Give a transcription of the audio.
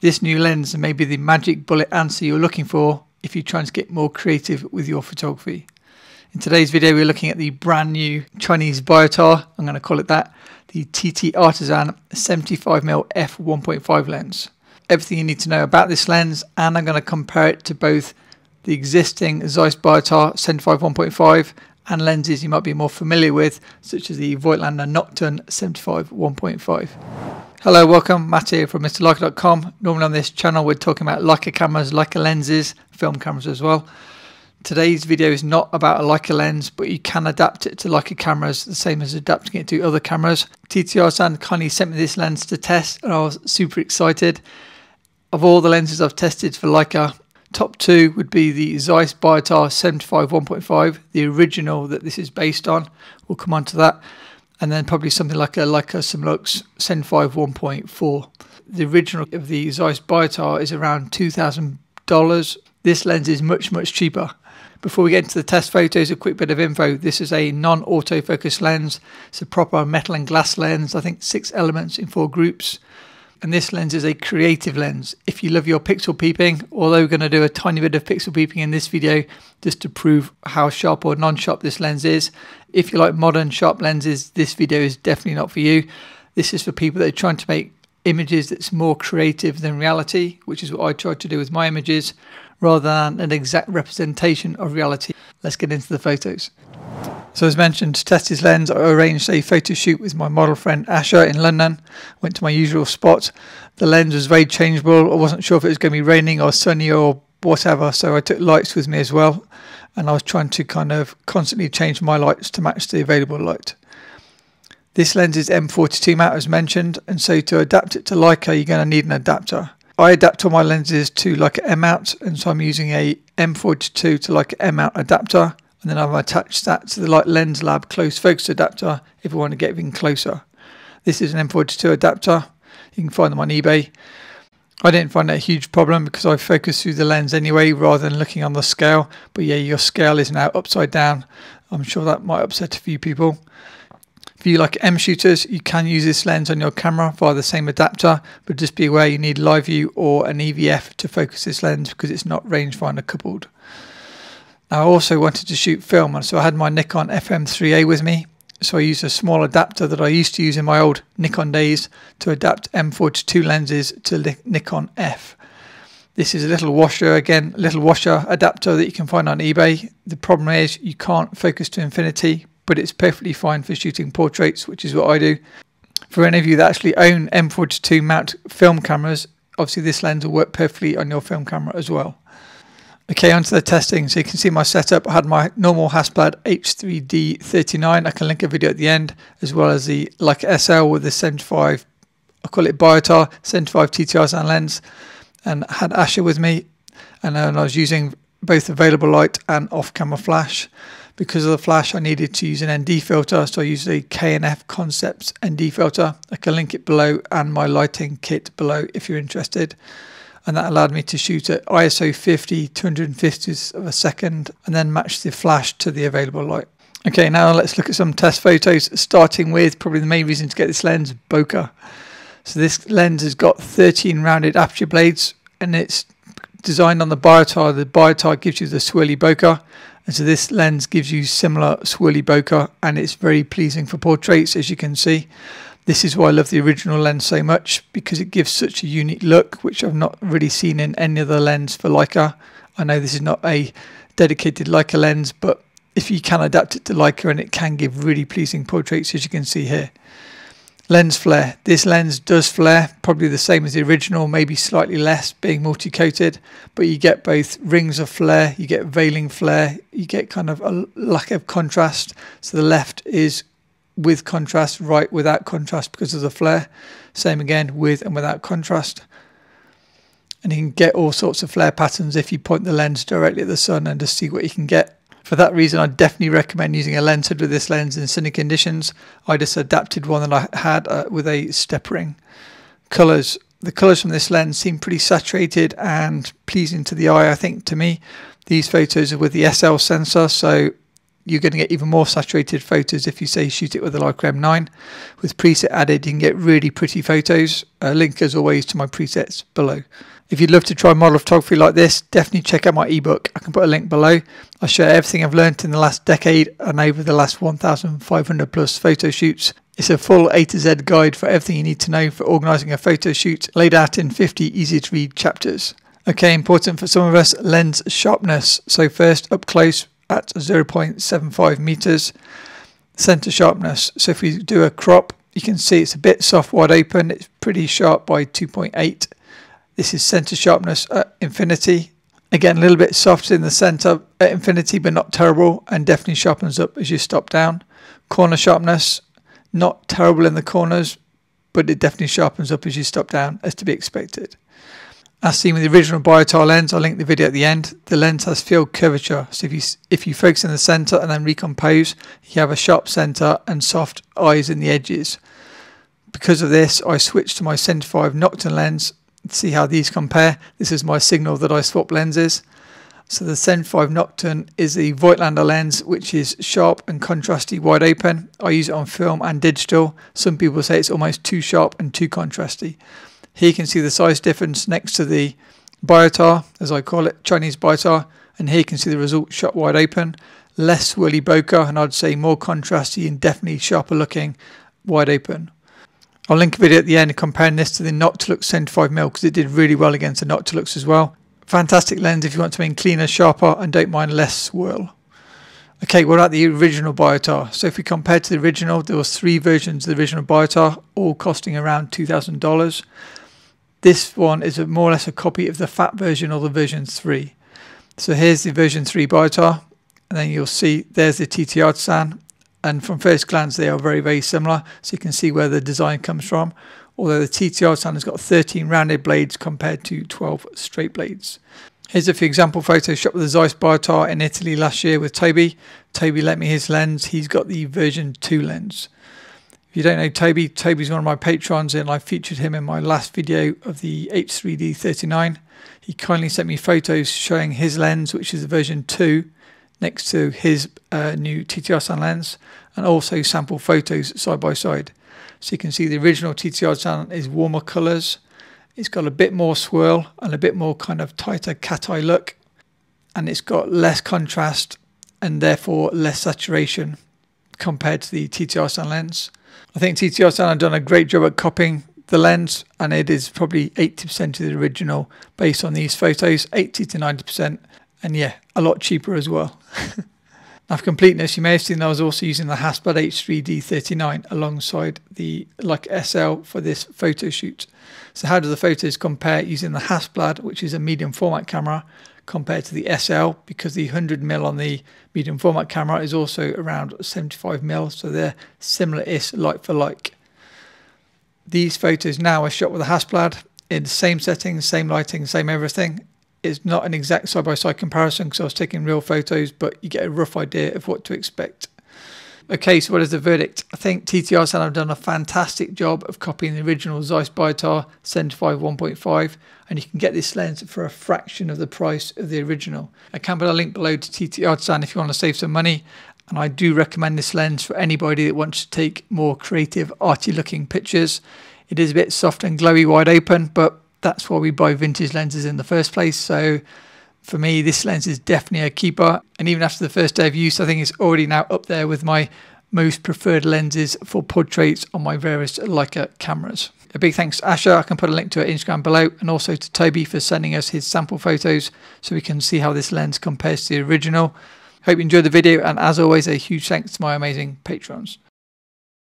this new lens may be the magic bullet answer you're looking for if you're trying to get more creative with your photography. In today's video, we're looking at the brand new Chinese biotar, I'm going to call it that, the TT Artisan 75mm f1.5 lens. Everything you need to know about this lens, and I'm going to compare it to both the existing Zeiss Biotar 75 1.5 and lenses you might be more familiar with, such as the Voigtlander Nocturne 75 1.5. Hello, welcome. Matt here from MrLiker.com. Normally on this channel we're talking about Leica cameras, Leica lenses, film cameras as well. Today's video is not about a Leica lens, but you can adapt it to Leica cameras, the same as adapting it to other cameras. TTR San kindly sent me this lens to test and I was super excited. Of all the lenses I've tested for Leica, top two would be the Zeiss Biotar 75 1.5, the original that this is based on. We'll come on to that and then probably something like a like a Simlux Sen 5 1.4. The original of the Zeiss Biotar is around $2,000. This lens is much, much cheaper. Before we get into the test photos, a quick bit of info. This is a non autofocus lens. It's a proper metal and glass lens, I think six elements in four groups. And this lens is a creative lens. If you love your pixel peeping, although we're going to do a tiny bit of pixel peeping in this video just to prove how sharp or non-sharp this lens is. If you like modern sharp lenses, this video is definitely not for you. This is for people that are trying to make images that's more creative than reality, which is what I try to do with my images, rather than an exact representation of reality. Let's get into the photos. So as mentioned, to test his lens, I arranged a photo shoot with my model friend Asha in London. Went to my usual spot. The lens was very changeable. I wasn't sure if it was going to be raining or sunny or whatever, so I took lights with me as well. And I was trying to kind of constantly change my lights to match the available light. This lens is M42 mount as mentioned, and so to adapt it to Leica, you're going to need an adapter. I adapt all my lenses to Leica M mount, and so I'm using a M42 to Leica M mount adapter and then I've attached that to the Light Lens Lab close focus adapter if we want to get even closer. This is an M42 adapter, you can find them on eBay. I didn't find that a huge problem because I focus through the lens anyway rather than looking on the scale, but yeah, your scale is now upside down. I'm sure that might upset a few people. If you like M shooters, you can use this lens on your camera via the same adapter, but just be aware you need live view or an EVF to focus this lens because it's not rangefinder coupled. I also wanted to shoot film, and so I had my Nikon FM3A with me. So I used a small adapter that I used to use in my old Nikon days to adapt M42 lenses to Nikon F. This is a little washer, again, little washer adapter that you can find on eBay. The problem is you can't focus to infinity, but it's perfectly fine for shooting portraits, which is what I do. For any of you that actually own M42 mount film cameras, obviously this lens will work perfectly on your film camera as well. Okay, onto the testing. So you can see my setup. I had my normal Hasblad H3D39. I can link a video at the end, as well as the Like SL with the 75, I call it Biotar, 75 TTRs and lens, and I had Asher with me. And I was using both available light and off-camera flash. Because of the flash, I needed to use an ND filter, so I used the KNF Concepts ND filter. I can link it below and my lighting kit below if you're interested and that allowed me to shoot at ISO 50, 250s of a second, and then match the flash to the available light. Okay, now let's look at some test photos, starting with probably the main reason to get this lens, bokeh. So this lens has got 13 rounded aperture blades, and it's designed on the biotar. The biotar gives you the swirly bokeh, and so this lens gives you similar swirly bokeh, and it's very pleasing for portraits, as you can see. This is why I love the original lens so much because it gives such a unique look, which I've not really seen in any other lens for Leica. I know this is not a dedicated Leica lens, but if you can adapt it to Leica and it can give really pleasing portraits as you can see here. Lens flare. This lens does flare, probably the same as the original, maybe slightly less being multi-coated, but you get both rings of flare, you get veiling flare, you get kind of a lack of contrast. So the left is with contrast, right without contrast because of the flare. Same again with and without contrast. And you can get all sorts of flare patterns if you point the lens directly at the sun and just see what you can get. For that reason, I definitely recommend using a lens hood with this lens in sunny conditions. I just adapted one that I had uh, with a step ring. Colours. The colours from this lens seem pretty saturated and pleasing to the eye, I think, to me. These photos are with the SL sensor, so you're going to get even more saturated photos if you say shoot it with a Lycra M9. With preset added, you can get really pretty photos. A link, as always, to my presets below. If you'd love to try model photography like this, definitely check out my ebook. I can put a link below. I share everything I've learned in the last decade and over the last 1,500 plus photo shoots. It's a full A to Z guide for everything you need to know for organising a photo shoot, laid out in 50 easy to read chapters. Okay, important for some of us, lens sharpness. So first, up close, at 0.75 meters center sharpness. So if we do a crop, you can see it's a bit soft wide open. It's pretty sharp by 2.8. This is center sharpness at infinity. Again, a little bit soft in the center at infinity, but not terrible, and definitely sharpens up as you stop down. Corner sharpness, not terrible in the corners, but it definitely sharpens up as you stop down, as to be expected. As seen with the original biotile lens, I'll link the video at the end, the lens has field curvature. So if you, if you focus in the center and then recompose, you have a sharp center and soft eyes in the edges. Because of this, I switched to my Center 5 Nocturne lens see how these compare. This is my signal that I swap lenses. So the Sen 5 Nocturne is the Voigtlander lens, which is sharp and contrasty wide open. I use it on film and digital. Some people say it's almost too sharp and too contrasty. Here you can see the size difference next to the biotar, as I call it, Chinese biotar, and here you can see the result shot wide open. Less whirly bokeh, and I'd say more contrasty and definitely sharper looking wide open. I'll link a video at the end comparing this to the Noctilux 75mm because it did really well against the Noctilux as well. Fantastic lens if you want something cleaner, sharper and don't mind less swirl. Okay, we're at the original Biotar. So if we compare to the original, there was three versions of the original Biotar, all costing around $2,000 this one is a, more or less a copy of the fat version or the version 3. So here's the version 3 biotar, and then you'll see there's the TTR san and from first glance they are very, very similar, so you can see where the design comes from, although the TTR san has got 13 rounded blades compared to 12 straight blades. Here's a few example photos shot with the Zeiss Biotar in Italy last year with Toby. Toby lent me his lens, he's got the version 2 lens you don't know Toby, Toby's one of my patrons, and I featured him in my last video of the H3D39. He kindly sent me photos showing his lens, which is version 2, next to his uh, new TTR Sun lens, and also sample photos side by side. So you can see the original TTR Sun is warmer colours, it's got a bit more swirl and a bit more kind of tighter cat eye look, and it's got less contrast and therefore less saturation compared to the TTR Sun lens. I think TTR Sound have done a great job at copying the lens, and it is probably 80% of the original based on these photos, 80 to 90%, and yeah, a lot cheaper as well. now, for completeness, you may have seen I was also using the Hasselblad H3D39 alongside the like SL for this photo shoot. So, how do the photos compare using the Hasselblad, which is a medium format camera, compared to the SL because the 100 mil on the medium format camera is also around 75 mil, so they're similar-ish, like for like. These photos now are shot with a Hasselblad in the same settings, same lighting, same everything. It's not an exact side-by-side -side comparison because I was taking real photos, but you get a rough idea of what to expect. Okay, so what is the verdict? I think TTR San have done a fantastic job of copying the original Zeiss Biotar 75 1.5, and you can get this lens for a fraction of the price of the original. I can put a link below to TTR San if you want to save some money, and I do recommend this lens for anybody that wants to take more creative, arty looking pictures. It is a bit soft and glowy wide open, but that's why we buy vintage lenses in the first place, so for me, this lens is definitely a keeper. And even after the first day of use, I think it's already now up there with my most preferred lenses for portraits on my various Leica cameras. A big thanks to Asher, I can put a link to her Instagram below, and also to Toby for sending us his sample photos so we can see how this lens compares to the original. Hope you enjoyed the video, and as always, a huge thanks to my amazing patrons.